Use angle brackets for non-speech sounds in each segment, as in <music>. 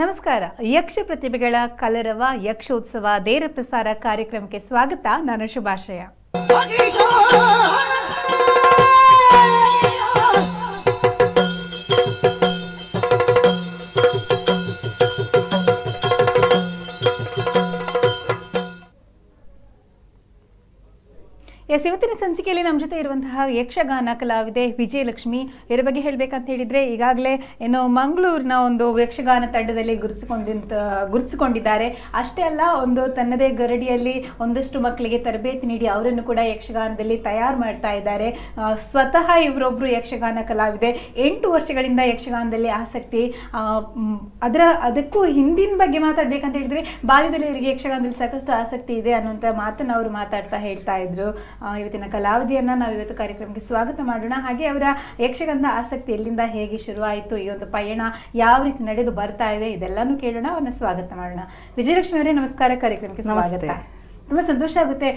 ನಮಸ್ಕಾರ ಯಕ್ಷ ಪ್ರತಿಭೆಗಳ ಕಲರವ ಯಕ್ಷೋತ್ಸವ ದೇರ ಪ್ರಸಾರ ಕಾರ್ಯಕ್ರಮಕ್ಕೆ ಸ್ವಾಗತ ನಾನು ಶುಭಾಶಯ ಎಸ್ ಇವತ್ತಿನ ಸಂಚಿಕೆಯಲ್ಲಿ ನಮ್ಮ ಜೊತೆ ಇರುವಂತಹ ಯಕ್ಷಗಾನ ಕಲಾವಿದೆ ವಿಜಯಲಕ್ಷ್ಮಿ ಇದರ ಬಗ್ಗೆ ಹೇಳಬೇಕಂತ ಹೇಳಿದರೆ ಈಗಾಗಲೇ ಏನೋ ಮಂಗಳೂರಿನ ಒಂದು ಯಕ್ಷಗಾನ ತಂಡದಲ್ಲಿ ಗುರುತಿಸಿಕೊಂಡಂತ ಗುರುತಿಸಿಕೊಂಡಿದ್ದಾರೆ ಅಷ್ಟೇ ಅಲ್ಲ ಒಂದು ತನ್ನದೇ ಗರಡಿಯಲ್ಲಿ ಒಂದಷ್ಟು ಮಕ್ಕಳಿಗೆ ತರಬೇತಿ ನೀಡಿ ಅವರನ್ನು ಕೂಡ ಯಕ್ಷಗಾನದಲ್ಲಿ ತಯಾರು ಮಾಡ್ತಾ ಇದ್ದಾರೆ ಸ್ವತಃ ಇವರೊಬ್ಬರು ಯಕ್ಷಗಾನ ಕಲಾವಿದೆ ಎಂಟು ವರ್ಷಗಳಿಂದ ಯಕ್ಷಗಾನದಲ್ಲಿ ಆಸಕ್ತಿ ಅದರ ಅದಕ್ಕೂ ಹಿಂದಿನ ಬಗ್ಗೆ ಮಾತಾಡಬೇಕಂತ ಹೇಳಿದರೆ ಬಾಲ್ಯದಲ್ಲಿ ಇವರಿಗೆ ಯಕ್ಷಗಾನದಲ್ಲಿ ಸಾಕಷ್ಟು ಆಸಕ್ತಿ ಇದೆ ಅನ್ನುವಂಥ ಮಾತನ್ನು ಅವರು ಮಾತಾಡ್ತಾ ಹೇಳ್ತಾ ಇದ್ರು ಇವತ್ತಿನ ಕಲಾವಧಿಯನ್ನ ನಾವು ಇವತ್ತು ಕಾರ್ಯಕ್ರಮಕ್ಕೆ ಸ್ವಾಗತ ಮಾಡೋಣ ಹಾಗೆ ಅವರ ಯಕ್ಷಗಾನದ ಆಸಕ್ತಿ ಎಲ್ಲಿಂದ ಹೇಗೆ ಶುರುವಾಯಿತು ಈ ಒಂದು ಪಯಣ ಯಾವ ರೀತಿ ನಡೆದು ಬರ್ತಾ ಇದೆ ಇದೆಲ್ಲಾನು ಕೇಳೋಣ ಅವನ್ನ ಸ್ವಾಗತ ಮಾಡೋಣ ವಿಜಯಲಕ್ಷ್ಮಿ ಅವರೇ ನಮಸ್ಕಾರ ಕಾರ್ಯಕ್ರಮಕ್ಕೆ ಸ್ವಾಗತ ತುಂಬಾ ಸಂತೋಷ ಆಗುತ್ತೆ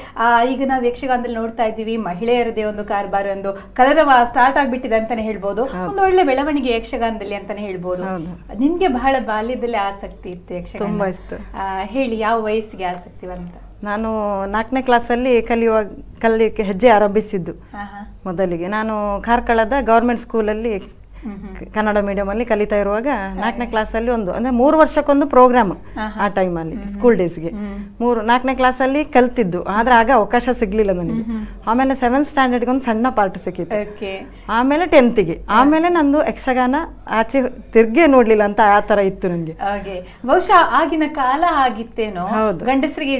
ಈಗ ನಾವು ಯಕ್ಷಗಾನದಲ್ಲಿ ನೋಡ್ತಾ ಇದ್ದೀವಿ ಮಹಿಳೆಯರದೇ ಒಂದು ಕಾರ್ಬಾರ್ ಒಂದು ಕಲರವ ಸ್ಟಾರ್ಟ್ ಆಗಿಬಿಟ್ಟಿದೆ ಅಂತಾನೆ ಹೇಳ್ಬೋದು ಒಂದು ಒಳ್ಳೆ ಬೆಳವಣಿಗೆ ಯಕ್ಷಗಾನದಲ್ಲಿ ಅಂತಾನೆ ಹೇಳ್ಬೋದು ನಿಮ್ಗೆ ಬಹಳ ಬಾಲ್ಯದಲ್ಲಿ ಆಸಕ್ತಿ ಇತ್ತು ಯಕ್ಷಗಾನ ಹೇಳಿ ಯಾವ ವಯಸ್ಸಿಗೆ ಆಸಕ್ತಿ ಬಂತು ನಾನು ನಾಲ್ಕನೇ ಕ್ಲಾಸಲ್ಲಿ ಕಲಿಯುವ ಕಲಿಯಕ್ಕೆ ಹೆಜ್ಜೆ ಆರಂಭಿಸಿದ್ದು ಮೊದಲಿಗೆ ನಾನು ಕಾರ್ಕಳದ ಗೌರ್ಮೆಂಟ್ ಸ್ಕೂಲಲ್ಲಿ ಕನ್ನಡ ಮೀಡಿಯಂ ಅಲ್ಲಿ ಕಲಿತಾ ಇರುವಾಗ ನಾಲ್ಕನೇ ಕ್ಲಾಸಲ್ಲಿ ಒಂದು ಅಂದ್ರೆ ಮೂರು ವರ್ಷಕ್ಕೊಂದು ಪ್ರೋಗ್ರಾಮ್ ಆ ಟೈಮಲ್ಲಿ ಸ್ಕೂಲ್ ಡೇಸ್ಗೆ ಮೂರು ನಾಲ್ಕನೇ ಕ್ಲಾಸಲ್ಲಿ ಕಲ್ತಿದ್ದು ಆದರೆ ಆಗ ಅವಕಾಶ ಸಿಗ್ಲಿಲ್ಲ ನನಗೆ ಆಮೇಲೆ ಸೆವೆಂತ್ ಸ್ಟ್ಯಾಂಡರ್ಡ್ಗೆ ಒಂದು ಸಣ್ಣ ಪಾರ್ಟ್ ಸಿಕ್ಕಿತ್ತು ಆಮೇಲೆ ಗೆ ಆಮೇಲೆ ನಂದು ಯಕ್ಷಗಾನ ಆಚೆ ತಿರ್ಗೆ ನೋಡ್ಲಿಲ್ಲ ಅಂತ ಆ ತರ ಇತ್ತು ನನಗೆ ಬಹುಶಃ ಆಗಿನ ಕಾಲ ಆಗಿತ್ತೇನೋ ಗಂಡಸರಿಗೆ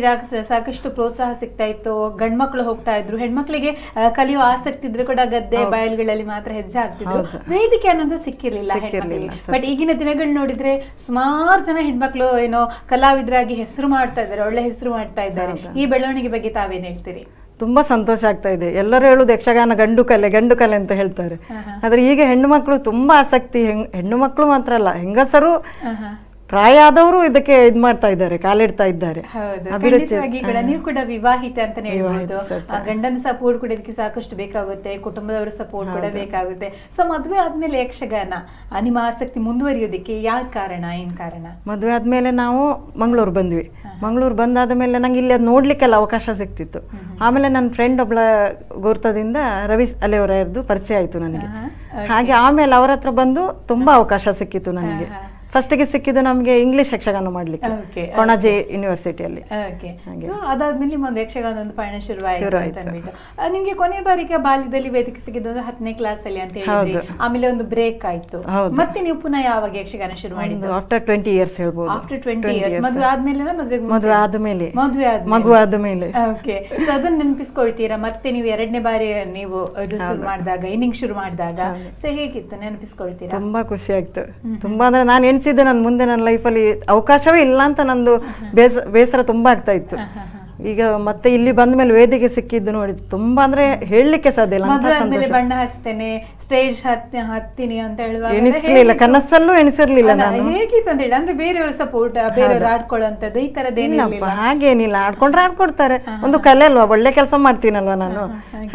ಸಾಕಷ್ಟು ಪ್ರೋತ್ಸಾಹ ಸಿಗ್ತಾ ಇತ್ತು ಗಂಡ್ಮಕ್ಳು ಹೋಗ್ತಾ ಇದ್ರು ಹೆಣ್ಮಕ್ಳಿಗೆ ಕಲಿಯುವ ಆಸಕ್ತಿ ಇದ್ರೆ ಕೂಡ ಗದ್ದೆ ಬಯಲುಗಳಲ್ಲಿ ಮಾತ್ರ ಹೆಜ್ಜೆ ಆಗ್ತಿದ್ರು ವೇದಿಕೆ ಅನ್ನೋದು ಸಿಕ್ಕಿರಲಿಲ್ಲ ಬಟ್ ಈಗಿನ ದಿನಗಳು ನೋಡಿದ್ರೆ ಸುಮಾರು ಜನ ಹೆಣ್ಮಕ್ಳು ಏನೋ ಕಲಾವಿದರಾಗಿ ಹೆಸರು ಮಾಡ್ತಾ ಇದ್ದಾರೆ ಒಳ್ಳೆ ಹೆಸರು ಮಾಡ್ತಾ ಇದ್ದಾರೆ ಈ ಬೆಳವಣಿಗೆ ಬಗ್ಗೆ ತಾವೇನು ಹೇಳ್ತೀರಿ ತುಂಬಾ ಸಂತೋಷ ಆಗ್ತಾ ಇದೆ ಎಲ್ಲರೂ ಹೇಳುದು ಯಕ್ಷಗಾನ ಗಂಡು ಕಲೆ ಗಂಡು ಕಲೆ ಅಂತ ಹೇಳ್ತಾರೆ ಆದ್ರೆ ಈಗ ಹೆಣ್ಣು ಮಕ್ಕಳು ತುಂಬಾ ಆಸಕ್ತಿ ಹೆಂಗ್ ಹೆಣ್ಣು ಮಕ್ಕಳು ಮಾತ್ರ ಅಲ್ಲ ಹೆಂಗಸರು ಪ್ರಾಯ ಆದವರು ಇದಕ್ಕೆ ಇದ್ ಮಾಡ್ತಾ ಇದ್ದಾರೆ ಕಾಲಿಡ್ತಾ ಇದ್ದಾರೆ ನೀವು ಕೂಡ ವಿವಾಹಿತ ಅಂತ ಹೇಳ್ಬೋದು ಗಂಡನ ಸಪೋರ್ಟ್ ಕೂಡ ಇದಕ್ಕೆ ಸಾಕಷ್ಟು ಬೇಕಾಗುತ್ತೆ ಕುಟುಂಬದವರ ಸಪೋರ್ಟ್ ಕೂಡ ಬೇಕಾಗುತ್ತೆ ಸೊ ಮದುವೆ ಆದ್ಮೇಲೆ ಯಕ್ಷಗಾನ ನಿಮ್ಮ ಆಸಕ್ತಿ ಮುಂದುವರಿಯೋದಕ್ಕೆ ಯಾವ ಕಾರಣ ಏನ್ ಕಾರಣ ಮದುವೆ ಆದ್ಮೇಲೆ ನಾವು ಮಂಗಳೂರು ಬಂದ್ವಿ ಮಂಗಳೂರು ಬಂದಾದ ಮೇಲೆ ನಂಗೆ ಇಲ್ಲಿ ಅದು ನೋಡ್ಲಿಕ್ಕೆಲ್ಲ ಅವಕಾಶ ಸಿಕ್ತಿತ್ತು ಆಮೇಲೆ ನನ್ನ ಫ್ರೆಂಡ್ ಒಬ್ಳ ಗುರ್ತದಿಂದ ರವಿ ಅಲೆಯವರ ಪರಿಚಯ ಆಯ್ತು ನನಗೆ ಹಾಗೆ ಆಮೇಲೆ ಅವರ ಹತ್ರ ಬಂದು ತುಂಬಾ ಅವಕಾಶ ಸಿಕ್ಕಿತ್ತು ನನಗೆ ಫಸ್ಟ್ಗೆ ಸಿಕ್ಕಿದ್ದು ನಮಗೆ ಇಂಗ್ಲಿಷ್ ಯಕ್ಷಗಾನ ಮಾಡಲಿಕ್ಕೆ ಕೊಣಾಜೆ ಯೂನಿವರ್ಸಿಟಿಯಲ್ಲಿ ಅದಾದ್ಮೇಲೆ ನಿಮ್ಮೊಂದು ಯಕ್ಷಗಾನದ ಪಯಣ ಶುರುವಾಯಿತು ನಿಮಗೆ ಕೊನೆ ಬಾರಿಗೆ ಬಾಲ್ಯದಲ್ಲಿ ವೇದಿಕೆ ಸಿಕ್ಕಿದ್ದು ಹತ್ತನೇ ಕ್ಲಾಸ್ ಅಲ್ಲಿ ಅಂತ ಹೇಳಿ ಆಮೇಲೆ ಒಂದು ಬ್ರೇಕ್ ಆಯ್ತು ಮತ್ತೆ ನೀವು ಪುನಃ ಯಾವಾಗ ಯಕ್ಷಗಾನ ಶುರು ಮಾಡಿದ್ದು ಆಫ್ಟರ್ ಟ್ವೆಂಟಿ ಇಯರ್ಸ್ ಹೇಳ್ಬೋದು ಆಫ್ಟರ್ ಟ್ವೆಂಟಿ ಇಯರ್ಸ್ ಮದುವೆ ಆದ್ಮೇಲೆ ಮದುವೆ ಮದುವೆ ಆದ್ಮೇಲೆ ಮದುವೆ ಮಗು ಆದ್ಮೇಲೆ ಓಕೆ ಸೊ ಅದನ್ನ ನೆನಪಿಸ್ಕೊಳ್ತೀರಾ ಮತ್ತೆ ನೀವು ಎರಡನೇ ಬಾರಿ ನೀವು ಶುರು ಮಾಡಿದಾಗ ಇನ್ನಿಂಗ್ ಶುರು ಮಾಡಿದಾಗ ಸೊ ಹೇಗಿತ್ತು ನೆನಪಿಸ್ಕೊಳ್ತೀರಾ ತುಂಬಾ ಖುಷಿ ಆಯ್ತು ತುಂಬಾ ಅಂದ್ರೆ ನಾನು ಎನಿಸಿದ್ದು ನನ್ನ ಮುಂದೆ ನನ್ನ ಲೈಫಲ್ಲಿ ಅವಕಾಶವೇ ಇಲ್ಲ ಅಂತ ನಂದು ಬೇಸ ಬೇಸರ ತುಂಬ ಆಗ್ತಾ ಇತ್ತು ಈಗ ಮತ್ತೆ ಇಲ್ಲಿ ಬಂದ ಮೇಲೆ ವೇದಿಕೆ ಸಿಕ್ಕಿದ್ದು ನೋಡಿ ತುಂಬಾ ಅಂದ್ರೆ ಹೇಳಲಿಕ್ಕೆ ಸಾಧ್ಯ ಇಲ್ಲ ಬಣ್ಣ ಹಚ್ತೇನೆ ಸ್ಟೇಜ್ ಹತ್ತೀನಿ ಅಂತ ಹೇಳುವಾಗ ಎಣಿಸ್ಲಿಲ್ಲ ಕನಸಲ್ಲೂ ಎಣಿಸಿರ್ಲಿಲ್ಲ ನಾನು ಹೇಗಿತ್ತು ಅಂತ ಹೇಳಿ ಅಂದ್ರೆ ಬೇರೆಯವ್ರ ಸಪೋರ್ಟ್ ಬೇರೆಯವ್ರು ಆಡ್ಕೊಳ್ಳುವಂತದ್ದು ಈ ತರದ್ದೇನಿಲ್ಲ ಹಾಗೇನಿಲ್ಲ ಆಡ್ಕೊಂಡ್ರೆ ಆಡ್ಕೊಡ್ತಾರೆ ಒಂದು ಕಲೆ ಅಲ್ವಾ ಒಳ್ಳೆ ಕೆಲಸ ಮಾಡ್ತೀನಲ್ವಾ ನಾನು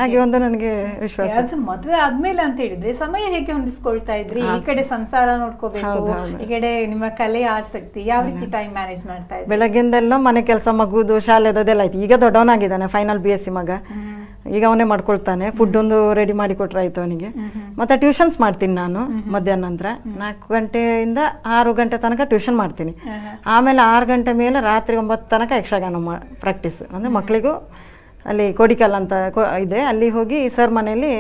ಹಾಗೆ ಒಂದು ನನಗೆ ವಿಶ್ವಾಸ ಮದುವೆ ಆದ್ಮೇಲೆ ಅಂತ ಹೇಳಿದ್ರೆ ಸಮಯ ಹೇಗೆ ಹೊಂದಿಸ್ಕೊಳ್ತಾ ಇದ್ರಿ ಈ ಕಡೆ ಸಂಸಾರ ನೋಡ್ಕೋಬೇಕು ಈ ಕಡೆ ನಿಮ್ಮ ಕಲೆ ಆಸಕ್ತಿ ಯಾವ ರೀತಿ ಟೈಮ್ ಮ್ಯಾನೇಜ್ ಮಾಡ್ತಾ ಇದ್ರಿ ಬೆಳಗ್ಗೆಯಿಂದೆಲ್ಲ ಮನೆ ಕೆಲಸ ಮಗುದು ಶಾಲೆದ ಅದೆಲ್ಲ ಆಯ್ತು ಈಗ ದೊಡ್ಡವನಾಗಿದ್ದಾನೆ ಫೈನಲ್ ಬಿ ಎಸ್ ಸಿ ಮಗ ಈಗ ಅವನೇ ಮಾಡ್ಕೊಳ್ತಾನೆ ಫುಡ್ ಒಂದು ರೆಡಿ ಮಾಡಿ ಕೊಟ್ರೆ ಆಯ್ತು ಅವನಿಗೆ ಮತ್ತೆ ಟ್ಯೂಷನ್ಸ್ ಮಾಡ್ತೀನಿ ನಾನು ಮಧ್ಯಾಹ್ನ ನಂತರ ನಾಲ್ಕು ಗಂಟೆಯಿಂದ ಆರು ಗಂಟೆ ತನಕ ಟ್ಯೂಷನ್ ಮಾಡ್ತೀನಿ ಆಮೇಲೆ ಆರು ಗಂಟೆ ಮೇಲೆ ರಾತ್ರಿ ಒಂಬತ್ತು ತನಕ ಯಕ್ಷಗಾನ ಪ್ರಾಕ್ಟೀಸ್ ಅಂದರೆ ಮಕ್ಕಳಿಗೂ ಅಲ್ಲಿ ಕೋಡಿಕಲ್ ಅಂತ ಇದೆ ಅಲ್ಲಿ ಹೋಗಿ ಸರ್ ಮನೆಯಲ್ಲಿ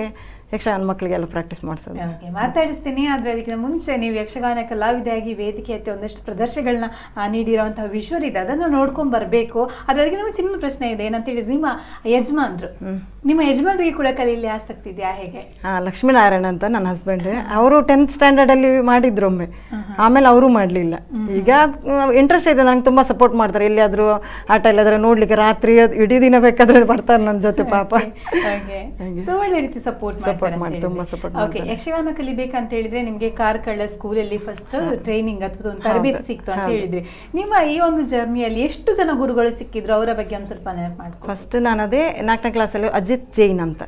ಯಕ್ಷಗಾನ ಮಕ್ಕಳಿಗೆಲ್ಲ ಪ್ರಾಕ್ಟೀಸ್ ಮಾಡಿಸೋದು ಮಾತಾಡಿಸ್ತೀನಿ ಆದರೆ ಅದಕ್ಕಿಂತ ಮುಂಚೆ ನೀವು ಯಕ್ಷಗಾನ ಕಲಾವಿದೆಯಾಗಿ ವೇದಿಕೆ ಅಂತ ಒಂದಷ್ಟು ಪ್ರದರ್ಶನಗಳನ್ನ ನೀಡಿರುವಂತಹ ವಿಶ್ವರ್ ಇದೆ ಅದನ್ನು ನೋಡ್ಕೊಂಡು ಬರಬೇಕು ಆದರೆ ಅದಕ್ಕಿಂತ ಮುಂಚೆ ಇನ್ನೊಂದು ಪ್ರಶ್ನೆ ಇದೆ ಏನಂತ ಹೇಳಿದ್ರೆ ನಿಮ್ಮ ಯಜಮಾನ್ರು ನಿಮ್ಮ ಯಜಮಾನ್ರಿಗೆ ಕೂಡ ಕಲೀಲಿ ಆಸಕ್ತಿ ಇದೆಯಾ ಹೇಗೆ ಹಾಂ ಲಕ್ಷ್ಮೀನಾರಾಯಣ ಅಂತ ನನ್ನ ಹಸ್ಬೆಂಡ್ ಅವರು ಟೆಂತ್ ಅಲ್ಲಿ ಮಾಡಿದ್ರು ಒಮ್ಮೆ ಆಮೇಲೆ ಅವರು ಮಾಡಲಿಲ್ಲ ಈಗ ಇಂಟ್ರೆಸ್ಟ್ ಇದೆ ನಂಗೆ ತುಂಬ ಸಪೋರ್ಟ್ ಮಾಡ್ತಾರೆ ಎಲ್ಲಿಯಾದರೂ ಆಟ ಎಲ್ಲಾದರೂ ನೋಡ್ಲಿಕ್ಕೆ ರಾತ್ರಿ ಇಡೀ ದಿನ ಬೇಕಾದ್ರೆ ಬರ್ತಾರೆ ನನ್ನ ಜೊತೆ ಪಾಪ ಸೊ ಒಳ್ಳೆ ರೀತಿ support support support okay Yakshagana ಕಲಿಬೇಕಂತ ಹೇಳಿದ್ರೆ ನಿಮಗೆ ಕಾರ್ಕಳ ಸ್ಕೂಲಲ್ಲಿ ಫಸ್ಟ್ ಟ್ರೈನಿಂಗ್ ಅಥವಾ ಒಂದು ತರಬೇತಿ ಸಿಕ್ತು ಅಂತ ಹೇಳಿದ್ರಿ ನಿಮ್ಮ ಈ ಒಂದು ಜರ್ನಿಯಲ್ಲಿ ಎಷ್ಟು ಜನ ಗುರುಗಳು ಸಿಕ್ಕಿದ್ರು ಅವರ ಬಗ್ಗೆ ಒಂದು ಸ್ವಲ್ಪ ನೆನಪು ಫಸ್ಟ್ ನಾನು ಅದೇ ನಾಲ್ಕನೇ ಕ್ಲಾಸಲ್ಲಿ ಅಜಿತ್ ಜೈನ್ ಅಂತ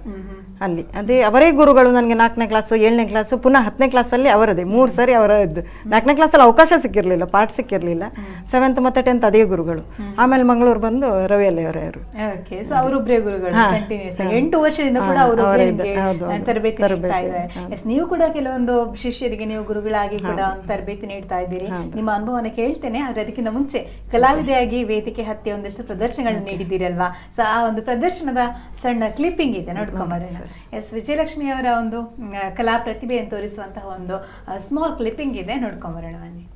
ಅಲ್ಲಿ ಅದೇ ಅವರೇ ಗುರುಗಳು ನನಗೆ ನಾಲ್ಕನೇ ಕ್ಲಾಸು ಏಳನೇ ಕ್ಲಾಸು ಪುನಃ ಹತ್ತನೇ ಕ್ಲಾಸಲ್ಲಿ ಅವರದೇ ಮೂರು ಸರಿ ಅವರದ್ದು ನಾಲ್ಕನೇ ಕ್ಲಾಸಲ್ಲಿ ಅವಕಾಶ ಸಿಕ್ಕಿರಲಿಲ್ಲ ಪಾಠ ಸಿಕ್ಕಿರಲಿಲ್ಲ ಸೆವೆಂತ್ ಮತ್ತು ಟೆಂತ್ ಅದೇ ಗುರುಗಳು ಆಮೇಲೆ ಮಂಗಳೂರು ಬಂದು ರವಿ ಅಲ್ಲಿಯವರೇ ಅವರು ಅವರೊಬ್ಬರೇ ಗುರುಗಳು ಕಂಟಿನ್ಯೂಸ್ ಎಂಟು ವರ್ಷದಿಂದ ಕೂಡ ತರಬೇತಿ ಎಸ್ ನೀವು ಕೂಡ ಕೆಲವೊಂದು ಶಿಷ್ಯರಿಗೆ ನೀವು ಗುರುಗಳಾಗಿ ಕೂಡ ತರಬೇತಿ ನೀಡ್ತಾ ಇದ್ದೀರಿ ನಿಮ್ಮ ಅನುಭವನ ಕೇಳ್ತೇನೆ ಆದ್ರೆ ಅದಕ್ಕಿಂತ ಮುಂಚೆ ಕಲಾವಿದೆಯಾಗಿ ವೇದಿಕೆ ಹತ್ತಿ ಒಂದಿಷ್ಟು ಪ್ರದರ್ಶನಗಳನ್ನ ನೀಡಿದ್ದೀರಲ್ವಾ ಸೊ ಆ ಒಂದು ಪ್ರದರ್ಶನದ ಸಣ್ಣ ಕ್ಲಿಪ್ಪಿಂಗ್ ಇದೆ ನೋಡ್ಕೊಂಬರೋಣ ಎಸ್ ವಿಜಯಲಕ್ಷ್ಮಿ ಅವರ ಒಂದು ಕಲಾ ಪ್ರತಿಭೆಯನ್ನು ತೋರಿಸುವಂತಹ ಒಂದು ಸ್ಮಾಲ್ ಕ್ಲಿಪ್ಪಿಂಗ್ ಇದೆ ನೋಡ್ಕೊಂಬರೋಣ ಬನ್ನಿ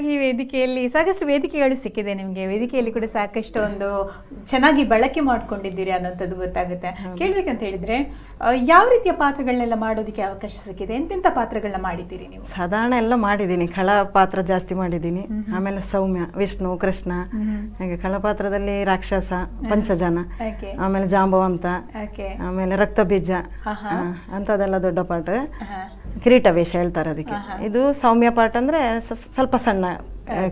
ಹಾಗಾಗಿ ವೇದಿಕೆಯಲ್ಲಿ ಸಾಕಷ್ಟು ವೇದಿಕೆಗಳು ಸಿಕ್ಕಿದೆ ನಿಮಗೆ ವೇದಿಕೆಯಲ್ಲಿ ಕೂಡ ಸಾಕಷ್ಟು ಒಂದು ಚೆನ್ನಾಗಿ ಬಳಕೆ ಮಾಡ್ಕೊಂಡಿದ್ದೀರಿ ಅನ್ನೋಂಥದ್ದು ಗೊತ್ತಾಗುತ್ತೆ ಕೇಳ್ಬೇಕಂತ ಹೇಳಿದ್ರೆ ಯಾವ ರೀತಿಯ ಪಾತ್ರಗಳನ್ನೆಲ್ಲ ಮಾಡೋದಕ್ಕೆ ಅವಕಾಶ ಸಿಕ್ಕಿದೆ ಎಂತೆಂಥ ಪಾತ್ರಗಳನ್ನ ಮಾಡಿದ್ದೀರಿ ನೀವು ಸಾಧಾರಣ ಎಲ್ಲ ಮಾಡಿದ್ದೀನಿ ಕಳ ಪಾತ್ರ ಜಾಸ್ತಿ ಮಾಡಿದ್ದೀನಿ ಆಮೇಲೆ ಸೌಮ್ಯ ವಿಷ್ಣು ಕೃಷ್ಣ ಹಾಗೆ ಪಾತ್ರದಲ್ಲಿ ರಾಕ್ಷಸ ಪಂಚಜನ ಆಮೇಲೆ ಜಾಂಬವಂತ ಆಮೇಲೆ ರಕ್ತ ಬೀಜ ಅಂತದೆಲ್ಲ ದೊಡ್ಡ ಪಾಠ ಕಿರೀಟ ವೇಷ ಹೇಳ್ತಾರೆ ಅದಕ್ಕೆ ಇದು ಸೌಮ್ಯ ಪಾಠ ಅಂದರೆ ಸ್ವಲ್ಪ ಸಣ್ಣ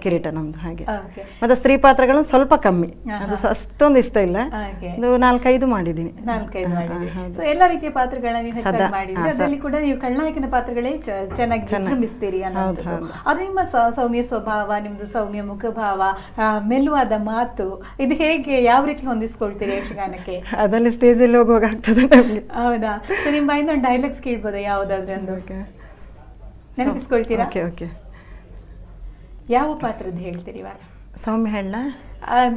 ಕಿರೀಟ ನಮ್ದು ಹಾಗೆ ಮತ್ತೆ ಸ್ತ್ರೀ ಪಾತ್ರಗಳು ಸ್ವಲ್ಪ ಕಮ್ಮಿ ಅದು ಅಷ್ಟೊಂದು ಇಷ್ಟ ಇಲ್ಲ ನಾಲ್ಕೈದು ಮಾಡಿದ್ದೀನಿ ನಾಲ್ಕೈದು ಎಲ್ಲ ರೀತಿಯ ಅದರಲ್ಲಿ ಕೂಡ ನೀವು ಕಳ್ಳನಾಯಕನ ಪಾತ್ರಗಳೇ ಚೆನ್ನಾಗಿ ಸಂಭ್ರಮಿಸ್ತೀರಿ ಅದು ನಿಮ್ಮ ಸೌಮ್ಯ ಸ್ವಭಾವ ನಿಮ್ದು ಸೌಮ್ಯ ಮುಖಭಾವ ಮೆಲ್ಲುವಾದ ಮಾತು ಇದು ಹೇಗೆ ಯಾವ ರೀತಿ ಹೊಂದಿಸ್ಕೊಳ್ತೀರಿ ಯಕ್ಷಗಾನಕ್ಕೆ <laughs> ಅದನ್ನು ಸ್ಟೇಜ್ ಅಲ್ಲಿ ಹೋಗುವಾಗ ಆಗ್ತದೆ ಹೌದಾ ಸೊ ನಿಮ್ಮ ಬಾಯಿಂದ ಒಂದು ಡೈಲಾಗ್ಸ್ ಕೇಳ್ಬೋದಾ ಯಾವ್ದಾದ್ರೂ ಒಂದು ನೆನಪಿಸ್ಕೊಳ್ತೀರಾ ಓಕೆ ಓಕೆ ಯಾವ ಪಾತ್ರದ್ದು ಹೇಳ್ತೀರಿ ಇವಾಗ ಸೌಮ್ಯ ಹೇಳ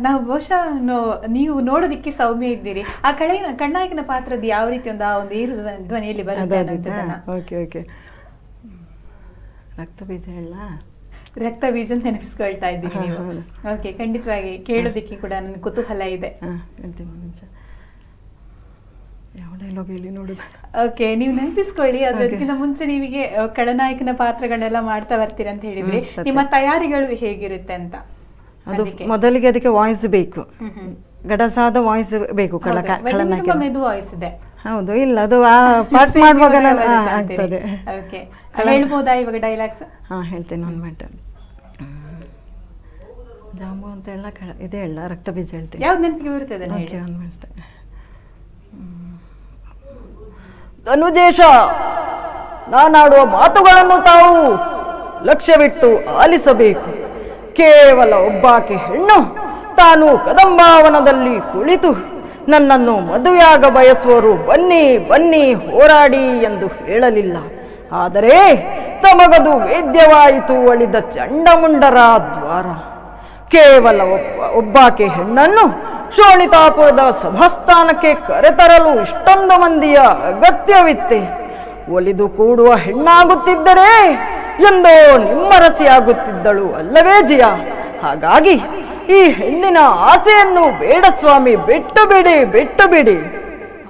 ನಾವು ಬಹುಶಃ ನೀವು ನೋಡೋದಿಕ್ಕೆ ಸೌಮ್ಯ ಇದ್ದೀರಿ ಆ ಕಳೆಯ ಕಣ್ಣಾಯಕನ ಪಾತ್ರದ ಯಾವ ರೀತಿ ಒಂದು ಆ ಒಂದು ಏರು ಧ್ವನಿಯಲ್ಲಿ ಬರುತ್ತೆ ಓಕೆ ಓಕೆ ರಕ್ತ ಬೀಜ ಹೇಳ ರಕ್ತ ಬೀಜ ನೆನಪಿಸ್ಕೊಳ್ತಾ ಇದ್ದೀನಿ ಓಕೆ ಖಂಡಿತವಾಗಿ ಕೇಳೋದಿಕ್ಕೆ ಕೂಡ ನನ್ನ ಕುತೂಹಲ ಇದೆ ಯಾವ ಡೈಲಾಗ್ ಇಲ್ಲಿ ಓಕೆ ನೀವು ನೆನಪಿಸ್ಕೊಳ್ಳಿ ಅದಕ್ಕಿಂತ ಮುಂಚೆ ನೀವಿಗೆ ಖಳನಾಯಕನ ಪಾತ್ರಗಳನ್ನೆಲ್ಲ ಮಾಡ್ತಾ ಬರ್ತೀರಿ ಅಂತ ಹೇಳಿದ್ರಿ ನಿಮ್ಮ ತಯಾರಿಗಳು ಹೇಗಿರುತ್ತೆ ಅಂತ ಅದು ಮೊದಲಿಗೆ ಅದಕ್ಕೆ ವಾಯ್ಸ್ ಬೇಕು ಗಡಸಾದ ವಾಯ್ಸ್ ಬೇಕು ಖಳನಾಯಕ ಮೆದು ವಾಯ್ಸ್ ಇದೆ ಹೌದು ಇಲ್ಲ ಅದು <laughs> ಪಾಸ್ ಮಾಡುವಾಗ ಆಗ್ತದೆ ಓಕೆ ಹೇಳ್ಬೋದಾ ಇವಾಗ ಡೈಲಾಗ್ಸ್ ಹಾ ಹೇಳ್ತೇನೆ ಒಂದು ಮ್ಯಾಟರ್ ಜಾಮು ಅಂತ ಹೇಳ ಇದು ಹೇಳ ರಕ್ತ ಬೀಜ ಹೇಳ್ತೀನಿ ಯಾವ್ದು ನೆನಪಿಗೆ ಬರುತ್ತೆ ಓಕೆ ಒಂದು ಮ್ಯಾಟರ್ ಧನುದೇಶ ನಾನಾಡುವ ಮಾತುಗಳನ್ನು ತಾವು ಲಕ್ಷ್ಯವಿಟ್ಟು ಆಲಿಸಬೇಕು ಕೇವಲ ಒಬ್ಬಾಕೆ ಹೆಣ್ಣು ತಾನು ಕದಂಬಾವನದಲ್ಲಿ ಕುಳಿತು ನನ್ನನ್ನು ಮದುವೆಯಾಗ ಬಯಸುವರು ಬನ್ನಿ ಬನ್ನಿ ಹೋರಾಡಿ ಎಂದು ಹೇಳಲಿಲ್ಲ ಆದರೆ ತಮಗದು ವೇದ್ಯವಾಯಿತು ಅಳಿದ ಚಂಡಮುಂಡರ ದ್ವಾರ ಕೇವಲ ಒಬ್ಬ ಒಬ್ಬಾಕೆ ಹೆಣ್ಣನ್ನು ಶೋಣಿತಾಪುರದ ಸಭಾಸ್ಥಾನಕ್ಕೆ ಕರೆತರಲು ಇಷ್ಟೊಂದು ಮಂದಿಯ ಅಗತ್ಯವಿತ್ತೆ ಒಲಿದು ಕೂಡುವ ಹೆಣ್ಣಾಗುತ್ತಿದ್ದರೆ ಎಂದೋ ನಿಮ್ಮರಸಿಯಾಗುತ್ತಿದ್ದಳು ಅಲ್ಲವೇ ಜಿಯ ಹಾಗಾಗಿ ಈ ಹೆಣ್ಣಿನ ಆಸೆಯನ್ನು ಬೇಡ ಸ್ವಾಮಿ ಬಿಟ್ಟು ಬಿಡಿ ಬಿಟ್ಟು ಬಿಡಿ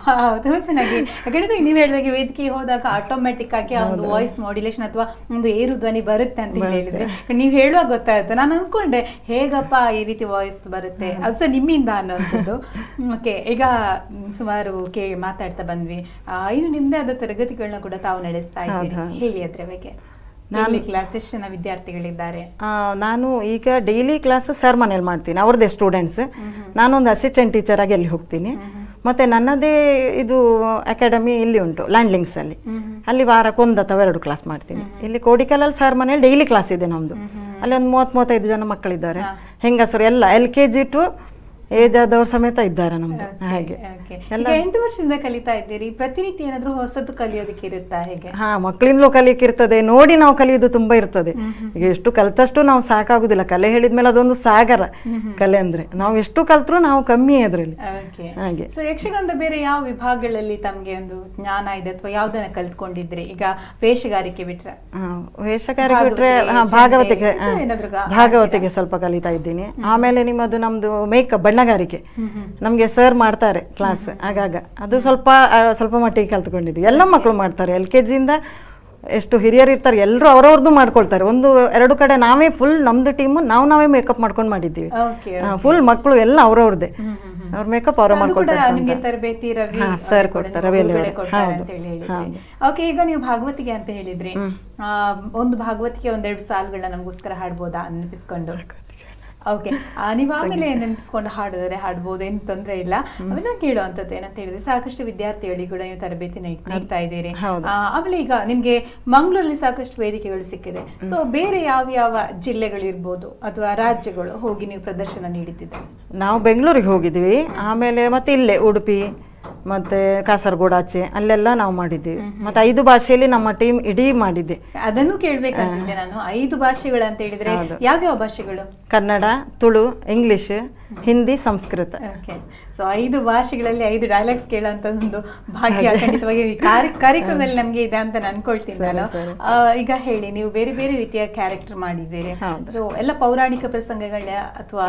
ಹೌದು ಚೆನ್ನಾಗಿ ಯಾಕಂದ್ರೆ ನೀವು ಹೇಳಿದಾಗೆ ವೇದಿಕೆ ಹೋದಾಗ ಆಟೋಮ್ಯಾಟಿಕ್ ಆಗಿ ಒಂದು ವಾಯ್ಸ್ ಮಾಡ್ಯುಲೇಷನ್ ಅಥವಾ ಒಂದು ಏರು ಧ್ವನಿ ಬರುತ್ತೆ ಅಂತ ಹೇಳಿದ್ರೆ ನೀವು ಹೇಳುವಾಗ ಗೊತ್ತಾಗುತ್ತೆ ನಾನು ಅನ್ಕೊಂಡೆ ಹೇಗಪ್ಪ ಈ ರೀತಿ ವಾಯ್ಸ್ ಬರುತ್ತೆ ಅದು ಸಹ ನಿಮ್ಮಿಂದ ಅನ್ನೋದು ಓಕೆ ಈಗ ಸುಮಾರು ಕೇ ಮಾತಾಡ್ತಾ ಬಂದ್ವಿ ಇನ್ನು ನಿಮ್ದೇ ಆದ ತರಗತಿಗಳನ್ನ ಕೂಡ ತಾವು ನಡೆಸ್ತಾ ಇದ್ದೀರಿ ಹೇಳಿ ಅದ್ರ ಬಗ್ಗೆ ನಾನು ಕ್ಲಾಸ್ ಎಷ್ಟು ಜನ ವಿದ್ಯಾರ್ಥಿಗಳಿದ್ದಾರೆ ನಾನು ಈಗ ಡೈಲಿ ಕ್ಲಾಸ್ ಸರ್ ಮನೇಲಿ ಮಾಡ್ತೀನಿ ಅವ್ರದ್ದೇ ಸ್ಟೂಡೆಂಟ್ಸ್ ನಾನೊಂದು ಅಸಿಸ್ಟೆಂಟ್ ಟೀಚರ್ ಆಗಿ ಅಲ್ಲಿ ಹೋಗ್ತೀನಿ ಮತ್ತೆ ನನ್ನದೇ ಇದು ಅಕಾಡೆಮಿ ಇಲ್ಲಿ ಉಂಟು ಲ್ಯಾಂಡ್ಲಿಂಗ್ಸ್ ಅಲ್ಲಿ ವಾರಕ್ಕೊಂದು ಅಥವಾ ಎರಡು ಕ್ಲಾಸ್ ಮಾಡ್ತೀನಿ ಇಲ್ಲಿ ಕೋಡಿಕಲಲ್ಲಿ ಸರ್ ಮನೇಲಿ ಡೈಲಿ ಕ್ಲಾಸ್ ಇದೆ ನಮ್ಮದು ಅಲ್ಲಿ ಒಂದು ಮೂವತ್ತ್ ಮೂವತ್ತೈದು ಜನ ಮಕ್ಕಳಿದ್ದಾರೆ ಹೆಂಗಸರು ಎಲ್ಲ L K G to age ಆದವ್ರು ಸಮೇತ ಇದ್ದಾರೆ ನಮ್ದು ಹಾಗೆ ಎಂಟು ವರ್ಷದಿಂದ ಕಲಿತಾ ಇದ್ದೀರಿ ಪ್ರತಿನಿತ್ಯ ಏನಾದ್ರೂ ಹೊಸದು ಕಲಿಯೋದಕ್ಕೆ ಇರುತ್ತಾ ಹೇಗೆ ಹಾ ಮಕ್ಕಳಿಂದಲೂ ಕಲಿಯಕ್ಕೆ ಇರ್ತದೆ ನೋಡಿ ನಾವು ಕಲಿಯೋದು ತುಂಬಾ ಇರ್ತದೆ ಈಗ ಎಷ್ಟು ಕಲ್ತಷ್ಟು ನಾವು ಸಾಕಾಗುದಿಲ್ಲ ಕಲೆ ಹೇಳಿದ್ಮೇಲೆ ಅದೊಂದು ಸಾಗರ ಕಲೆ ಅಂದ್ರೆ ನಾವು ಎಷ್ಟು ಕಲ್ತ್ರು ನಾವು ಕಮ್ಮಿ ಅದ್ರಲ್ಲಿ ಹಾಗೆ ಸೊ ಯಕ್ಷಗಾನದ ಬೇರೆ ಯಾವ ವಿಭಾಗಗಳಲ್ಲಿ ತಮ್ಗೆ ಒಂದು ಜ್ಞಾನ ಇದೆ ಅಥವಾ ಯಾವ್ದನ್ನ ಕಲ್ತ್ಕೊಂಡಿದ್ರಿ ಈಗ ವೇಷಗಾರಿಕೆ ಬಿಟ್ರೆ ವೇಷಗಾರಿಕೆ ಬಿಟ್ರೆ ಭಾಗವತಿಗೆ ಭಾಗವತಿಗೆ ಸ್ವಲ್ಪ ಕಲಿತಾ ಇದ್ದೀನಿ ಆಮೇಲೆ ನಿಮ್ಮದು ನಮ್ದು ಮೇಕಪ್ ಬಣ್ಣಗಾರಿಕೆ ನಮಗೆ ಸರ್ ಮಾಡ್ತಾರೆ ಕ್ಲಾಸ್ ಆಗಾಗ ಅದು ಸ್ವಲ್ಪ ಸ್ವಲ್ಪ ಮಟ್ಟಿಗೆ ಕಲ್ತ್ಕೊಂಡಿದ್ವಿ ಎಲ್ಲ ಮಕ್ಕಳು ಮಾಡ್ತಾರೆ ಎಲ್ ಕೆ ಜಿಯಿಂದ ಎಷ್ಟು ಹಿರಿಯರು ಇರ್ತಾರೆ ಎಲ್ಲರೂ ಅವರವ್ರದ್ದು ಮಾಡ್ಕೊಳ್ತಾರೆ ಒಂದು ಎರಡು ಕಡೆ ನಾವೇ ಫುಲ್ ನಮ್ದು ಟೀಮು ನಾವು ನಾವೇ ಮೇಕಪ್ ಮಾಡ್ಕೊಂಡು ಮಾಡಿದ್ದೀವಿ ಫುಲ್ ಮಕ್ಕಳು ಎಲ್ಲ ಅವ್ರವ್ರದ್ದೇ ಅವ್ರ ಮೇಕಪ್ ಅವರ ಮಾಡ್ಕೊಳ್ತಾರೆ ತರಬೇತಿ ರವಿ ಸರ್ ಕೊಡ್ತಾರೆ ರವಿ ಓಕೆ ಈಗ ನೀವು ಭಾಗವತಿಗೆ ಅಂತ ಹೇಳಿದ್ರಿ ಒಂದು ಭಾಗವತಿಗೆ ಒಂದೆರಡು ಸಾಲುಗಳನ್ನ ನಮಗೋಸ್ಕರ ಹಾಡ್ಬೋದಾ ಅನ್ನಿಸ್ಕೊಂಡು ಓಕೆ ನೀವು ಆಮೇಲೆ ನೆನಪಿಸ್ಕೊಂಡು ಹಾಡಿದರೆ ಹಾಡ್ಬೋದು ಏನು ತೊಂದರೆ ಇಲ್ಲ ಕೇಳುವಂತದ್ದು ಏನಂತ ಹೇಳಿದ್ರೆ ಸಾಕಷ್ಟು ವಿದ್ಯಾರ್ಥಿಗಳಿಗೆ ಕೂಡ ನೀವು ತರಬೇತಿ ನೀಡ್ತಾ ಇದ್ದೀರಿ ಆಮೇಲೆ ಈಗ ನಿಮಗೆ ಮಂಗಳೂರಲ್ಲಿ ಸಾಕಷ್ಟು ವೇದಿಕೆಗಳು ಸಿಕ್ಕಿದೆ ಸೊ ಬೇರೆ ಯಾವ ಯಾವ ಜಿಲ್ಲೆಗಳು ಇರ್ಬೋದು ಅಥವಾ ರಾಜ್ಯಗಳು ಹೋಗಿ ನೀವು ಪ್ರದರ್ಶನ ನೀಡಿದ್ದೀರಿ ನಾವು ಬೆಂಗಳೂರಿಗೆ ಹೋಗಿದ್ವಿ ಆಮೇಲೆ ಮತ್ತೆ ಇಲ್ಲೇ ಉಡುಪಿ ಮತ್ತೆ ಕಾಸರಗೋಡು ಆಚೆ ಅಲ್ಲೆಲ್ಲ ನಾವು ಮಾಡಿದ್ದೀವಿ ಮತ್ತೆ ಐದು ಭಾಷೆಯಲ್ಲಿ ನಮ್ಮ ಟೀಮ್ ಇಡೀ ಮಾಡಿದೆ ಅದನ್ನು ಕೇಳಬೇಕಂತಿದ್ದೆ ನಾನು ಐದು ಭಾಷೆಗಳು ಅಂತ ಹೇಳಿದ್ರೆ ಯಾವ್ಯಾವ ಭಾಷೆಗಳು Kannada Tulu English Hindi Sanskrit okay so ಐದು ಭಾಷೆಗಳಲ್ಲಿ ಐದು ಡೈಲಾಗ್ಸ್ ಕೇಳುವಂತ ಒಂದು ಭಾಗ್ಯ ಖಂಡಿತವಾಗಿ ಕಾರ್ಯಕ್ರಮದಲ್ಲಿ ನಮಗೆ ಇದೆ ಅಂತ ಅನ್ಕೊಳ್ತೀನಿ ನಾನು ಈಗ ಹೇಳಿ ನೀವು ಬೇರೆ ಬೇರೆ ರೀತಿಯ ಕ್ಯಾರೆಕ್ಟರ್ ಮಾಡಿದ್ದೀರಿ ಸೊ ಎಲ್ಲ ಪೌರಾಣಿಕ ಪ್ರಸಂಗಗಳ ಅಥವಾ